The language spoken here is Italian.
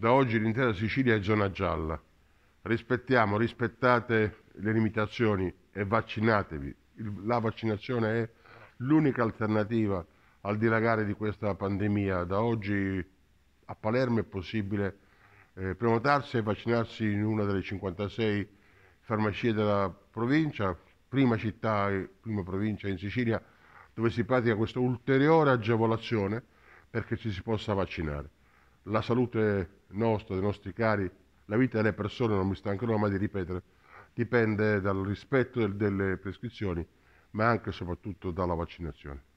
Da oggi l'intera Sicilia è zona gialla. Rispettiamo, rispettate le limitazioni e vaccinatevi. La vaccinazione è l'unica alternativa al dilagare di questa pandemia. Da oggi a Palermo è possibile eh, prenotarsi e vaccinarsi in una delle 56 farmacie della provincia, prima città e prima provincia in Sicilia, dove si pratica questa ulteriore agevolazione perché ci si possa vaccinare la salute nostra, dei nostri cari, la vita delle persone, non mi stancherò mai di ripetere, dipende dal rispetto del, delle prescrizioni, ma anche e soprattutto dalla vaccinazione.